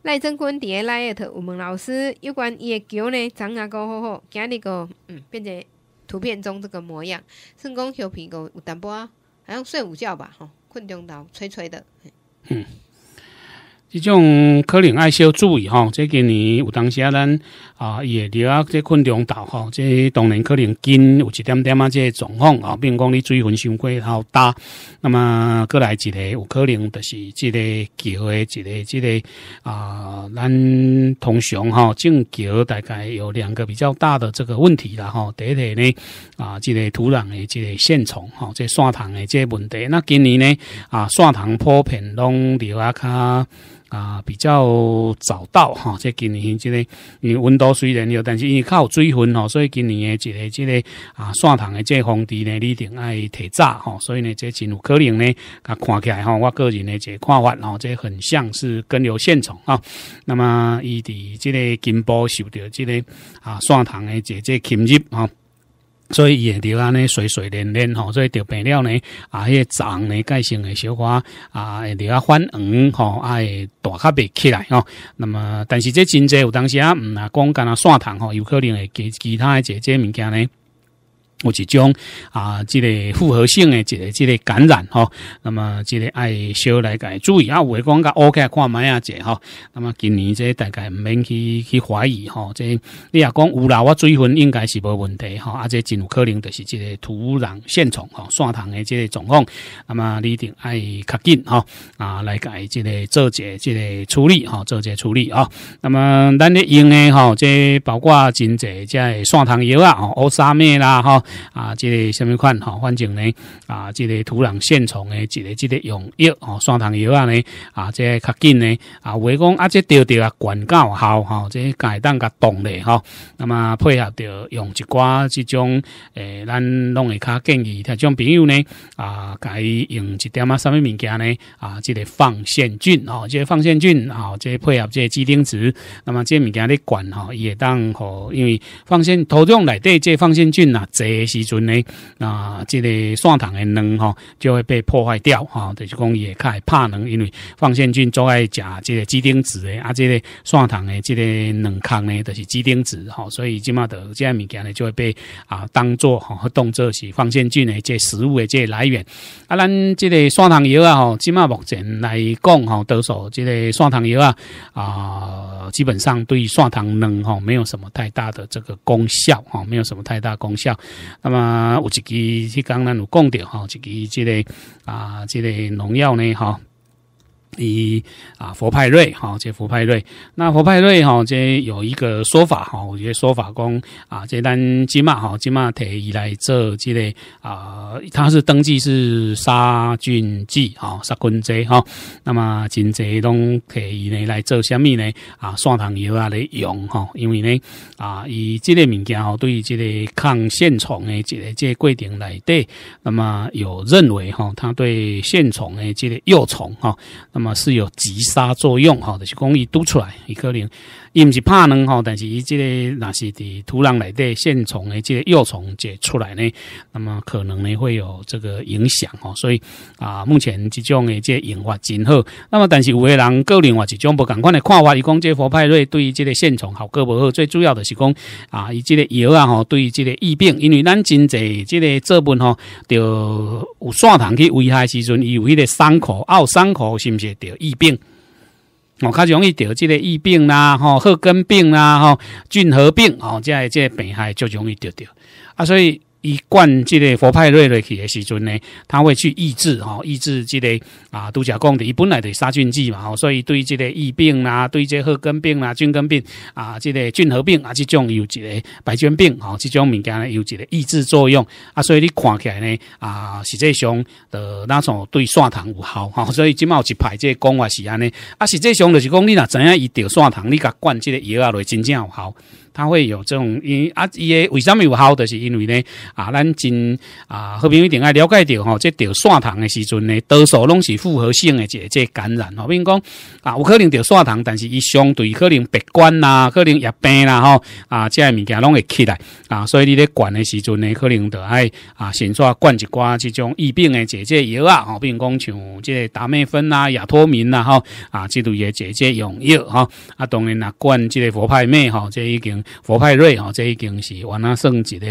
赖正坤底下来特，吴们老师有关伊个球呢，怎啊搞好好，今日个嗯，变成图片中这个模样，算讲小屁股有淡薄啊，好像睡午觉吧吼，困中头，吹吹的。嗯，这种可能爱小注意吼，这今年有当啊咱。啊，也留啊，这昆岛吼，这当然可能近有一点点啊，这状况啊，比如讲你追分伤过好大，那么过来一个有可能就是这个桥的这个这个啊，咱通常哈，正桥大概有两个比较大的这个问题了哈。第一点呢啊，这个土壤的这个线虫哈，这线虫的这个问题。那今年呢啊，线虫普遍拢留啊卡。啊，比较早到哈，这今年即个，因为温度虽然热，但是因为靠水分哦，所以今年的即个即个啊，蒜塘的这风地呢，一定爱提早哈，所以呢，这真有可能呢，看起来哈，我个人的这看法，然后这很像是根瘤线虫啊，那么伊伫即个根部受到即个啊蒜塘的这这侵入啊。所以也就安尼水水练练吼，所以钓变了呢，啊，迄个长呢，盖性的小花啊，会钓啊翻黄吼，啊，会大较别起来吼。那么，但是这真济有当时啊，毋呐，光干啊蒜塘吼，有可能会其其他一些这物件呢。有一种啊，这个复合性的这个即个感染哈，那么即个爱小来改注意啊。有我讲噶 OK，看卖啊这吼，那么今年这大概毋免去去怀疑哈。这你啊讲有啦，我水分应该是无问题吼、啊，这真有可能就是这个土壤现虫吼，线虫的这个状况。那么你一定爱较紧吼，啊，来改这个做些这个处理哈，做些处理啊。那么咱咧用的哈，这包括真济即系线虫药啊，哦沙面啦哈。啊，即个什么款吼？反正呢，啊，即个土壤线虫诶，即个即个用药吼，酸糖药啊呢，啊，即个较紧呢，啊，话讲啊，即着着啊，管教好吼，即个改当甲动力吼，那么配合着用一寡即种诶，咱拢会较建议，种朋友呢啊，改用一点啊，什么物件呢啊？即个放线菌哦，即个放线菌啊，即个、配合即个机顶肥，那么即物件咧管伊会当吼，因为放线土壤内底即放线菌啊，侪。时阵呢，啊，这个线糖的卵哈就会被破坏掉哈，就是讲也开怕卵，因为放线菌最爱食这个鸡丁子的，啊，这个线糖的这个卵壳呢，就是鸡丁子哈，所以今嘛的这些物件呢就会被啊当做哈动作是放线菌的这食物的这来源。啊，咱这个线糖药啊，吼，起嘛目前来讲哈，多数这个线糖药啊啊，基本上对线糖能哈没有什么太大的这个功效哈，没有什么太大功效。那么有一支，迄刚刚有讲到哈，一支这个啊，这个农药呢哈。以啊佛派瑞哈，这佛派瑞那佛派瑞哈，这有一个说法哈，我觉得说法讲啊，这单金马哈金马提议来做即类啊，它是登记是杀菌剂哈杀菌剂哈。那么真侪拢提以呢来做虾米呢啊？蒜糖油啊来用哈，因为呢啊，以这类物件吼，对于这类抗线虫的这即这规定来对，那么有认为哈，它对线虫的这类幼虫哈，那么。那么是有急杀作用哈，就是讲伊嘟出来，伊可能伊毋是怕人吼，但是伊即个若是伫土壤内底线虫的即个幼虫解出来呢，那么可能呢会有这个影响吼。所以啊，目前即种的个研发真好。那么但是有诶人个另外一种不共款的看法，伊讲这佛派瑞对于即个线虫好果不好，最主要的是讲啊，伊即个药啊吼，对于即个疫病，因为咱真侪即个作物吼，有有线虫去危害时阵，伊有迄个伤口、有伤口，是毋是？得疫病，哦，较容易得即个疫病啦，吼，后根病啦，吼，菌核病，吼，即个即个病害就容易得着，啊，所以。一灌即个佛派类类去的时阵呢，他会去抑制哈，抑制即个啊，都假讲的，伊本来的杀菌剂嘛，吼，所以对即个疫病啦，对即褐根病啦、菌根病啊，即个菌核病啊，这种有一个白菌病吼，这种物件呢，有一个抑制作用啊，所以你看起来呢，啊，实际上的那种对砂糖有效哈，所以即有一排即讲话是安尼啊，实际上就是讲你若知影伊调砂糖，你甲灌即个药啊，来真正有效。它会有这种，因啊，伊诶，为什么有好就是因为呢，啊，咱真啊，和平一定爱了解到吼，这着刷糖的时阵呢，多数拢是复合性的姐姐感染哦，如讲啊，有可能着刷糖，但是伊相对可能鼻管啦，可能牙病啦吼，啊，这物件拢会起来啊，所以你咧管的时阵呢，可能得爱啊，先煞管一寡这种疫病的姐姐药啊，比如讲像这达美芬啦、亚脱敏啦哈，啊，这类的姐姐用药哈，啊，当然啊，管这个佛派咩吼，这已经。佛派瑞哦，这已经是玩下算一个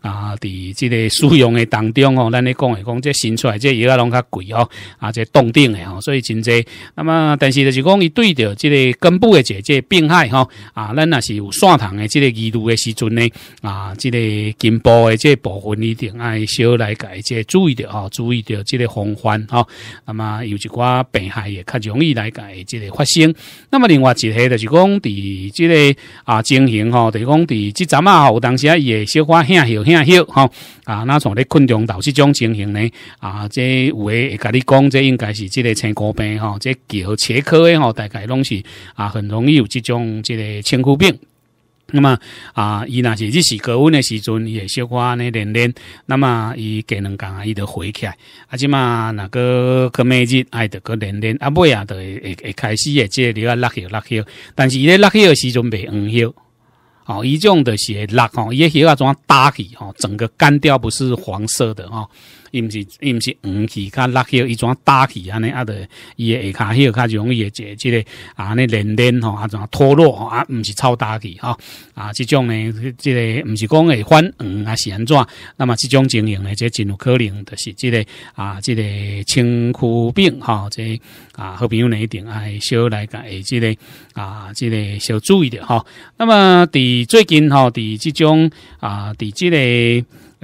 啊，伫即个使用的当中哦，咱咧讲诶讲，即新出来即药家拢较贵哦，啊，即冻顶诶吼，所以真多。那么但是就是讲，伊对着即个根部的即即病害吼啊，咱那是有线虫的即个异入的时阵呢，啊，即个根部的即部分一定爱少来改，即注意到吼，注意到即个防范吼。那么有一啲病害也较容易来改即个发生。那么另外一系就是讲，伫即个啊整形。吼，是讲伫即阵啊，有当时啊，伊会小花很黑很黑，吼啊，那从咧困中导即种情形呢，啊，这有诶，甲你讲，这应该是即个青枯病，吼，这叫切科诶，吼，大概拢是啊，很容易有即种即个青枯病。那么啊，伊若是日时高温的时阵，伊会小花呢连连，那么伊隔两工啊，伊得回起来，啊，即嘛若个个每日爱得个连连，啊，尾啊，都会会开始诶，即个条落叶落叶，但是伊咧落叶的时阵袂黄叶。哦，一种的是辣吼，一个许啊种搭起吼，整个干掉不是黄色的哦伊毋是伊毋是黄起，佮那去一撮焦起安尼，啊著伊下骹迄较容易会解，即个啊，安尼连连吼，啊怎脱落吼，啊，毋是超焦起吼，啊，即种呢，即个毋是讲会泛黄啊安怎？那么即种情形呢，即真有可能就是即个啊，即个青枯病吼，即啊，好朋友呢一定爱小来诶即个啊，即个小注意着吼，那么，伫最近吼，伫即种啊，伫即个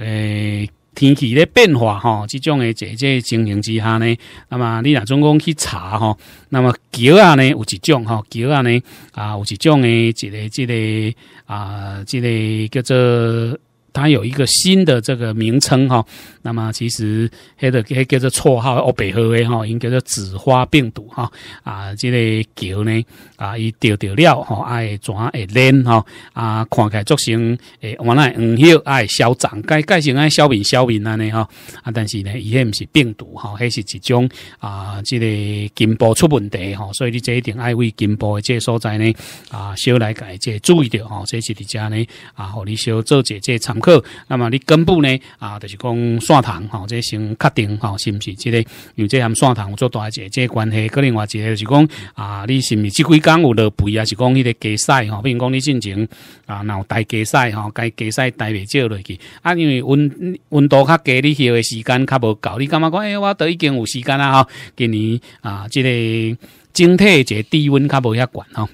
诶。天气咧变化吼，这种的这这情形之下呢，那么你若总共去查吼，那么桥啊呢有一种吼，桥啊呢啊有一种诶，这个这个啊这个叫做。它有一个新的这个名称哈，那么其实黑的黑叫做绰号哦，北核威哈，应该叫做紫花病毒哈啊，这个球呢啊，伊钓钓了吼，爱转会练吼啊，看起来作成诶，原来嗯又爱嚣张，改改成爱嚣民嚣民安尼哈啊，但是呢，伊也毋是病毒哈，还是一种啊，这个根部出问题吼，所以你这一定爱为根部的这个所在呢啊，小来改这注意着哦，这是你家呢啊，和你小做一这场。课，那么你根部呢？啊，就是讲线糖，吼，这先确定，吼，是不是？这个有这项蒜糖做大姐，这关系。可能一个就是讲啊，你是不是？这几工有落肥啊，是讲迄个加晒，吼，比如讲你进前啊，然后大加晒，吼，该加晒带袂少落去。啊，因为温温度较低，你歇的时间较无够，你干嘛讲？哎，我都已经有时间啦，哈，今年啊，这个整体一个低温较无遐管，吼。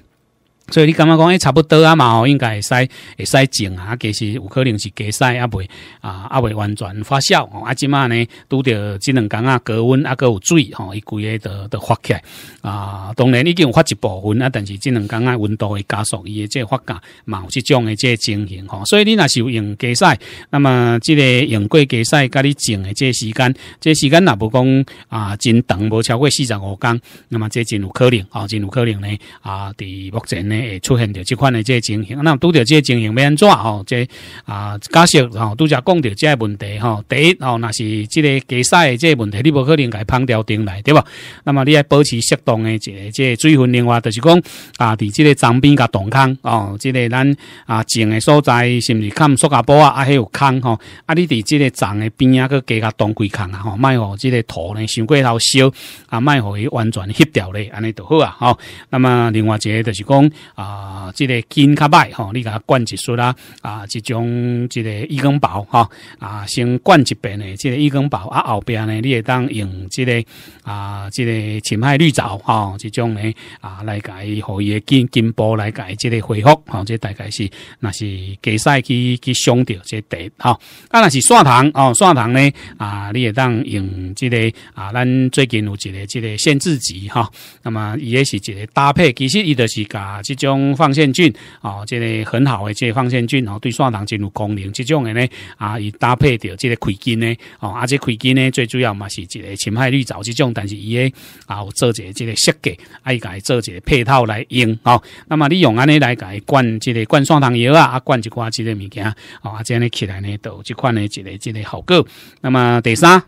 所以你感觉讲诶，差不多啊嘛，应该会使会使种啊，其实有可能是假使啊，袂啊啊袂完全发酵吼，啊，即嘛呢，拄着即两工啊，高温啊，够有水吼，伊规个都都发起来啊。当然已经发一部分啊，但是即两工啊，温度会加速伊诶即发酵，有即种诶即情形吼。所以你若是有用假使，那么即个用过假使甲你种诶即时间，即时间若无讲啊，真长无超过四十五工，那么即真有可能哦，真有可能咧啊。伫目前呢。会出现着即款诶即情形，那拄着即情形要安怎吼？即啊假设吼拄则讲着即问题吼，第一吼那是即个积水诶即问题，你无可能改烹调钉来，对不？那么你要保持适当诶即即水分，另外就是讲啊，伫即个脏边甲洞坑哦，即个咱啊种诶所在，是不是看塑胶布啊？啊还有坑吼，啊你伫即个脏诶边啊去加甲洞规坑啊吼，卖好即个土呢，伤过头烧啊，卖好伊完全吸掉咧，安尼就好啊吼。那么另外一个就是讲。啊，这个金卡歹吼，你甲它灌一术啦，啊，即种即个伊根宝吼，啊，先灌一遍呢，这个伊根宝啊，后边呢，你也当用这个啊，这个浅海绿藻啊，即种呢啊，来改伊以金金步来改即个恢复，吼。这大概是那是加塞去去伤掉这地吼，啊，那是蒜糖哦，蒜糖呢啊，你也当用这个啊，咱最近有一个这个限制剂哈，那么伊也是一个搭配，其实伊都是甲。种放线菌哦，这个很好的，这个放线菌哦，对线糖进入功能，这种的呢啊，以搭配着这个葵根呢哦，而且葵根呢最主要嘛是一个侵害绿藻这种，但是伊也啊有做一个这个设计，啊家改做一个配套来用哦。那么你用安尼来改灌，这个灌线糖药啊，啊灌一挂即个物件哦，啊这样呢起来呢，都这款呢，一个这个效果。那么第三，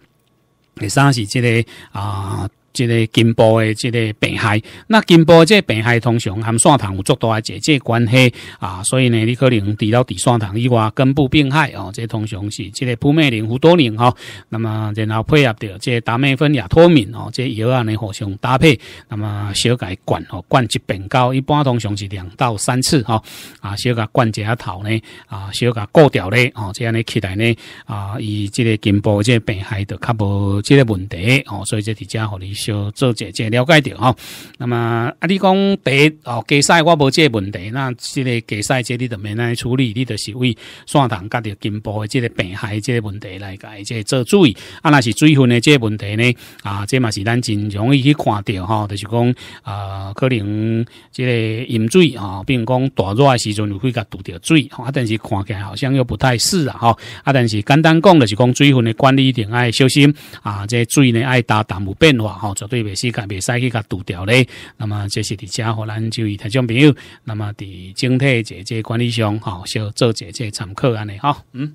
第三是这个啊。即个根部诶，即个病害，那根部即病害通常含线糖有足大的即即关系啊，所以呢，你可能除了治线糖以外，根部病害哦，即通常是即个扑灭灵、糊多灵哈，那么然后配合着即达美芬亚脱敏哦，即药啊呢互相搭配，那么小改灌哦，灌一遍膏，一般通常是两到三次哈啊，小改灌一下头呢啊，小改过掉咧哦，这样咧期待呢啊，以即个根部即病害都较无即个问题哦，所以即只家和你。就做者者了解着吼。那么啊，你讲第一哦，加生我无这问题。那即个计生，这你着慢来处理，你着是为血糖、甲着进步的即个病害即个问题来解，即做注意啊。那是水分的即个问题呢啊，即嘛是咱真容易去看到哦，就是讲啊，可能即个饮水啊，并讲大热的时阵会甲堵着水啊，但是看起来好像又不太是啊吼。啊。但是简单讲就是讲水分的管理一定要小心啊，即水呢爱大淡无变化吼。哦，绝对袂使甲、袂使去甲堵掉咧。那么，这是伫遮互咱就以听种朋友，那么伫整体这这管理上，吼，小做这这参考安尼，吼。嗯。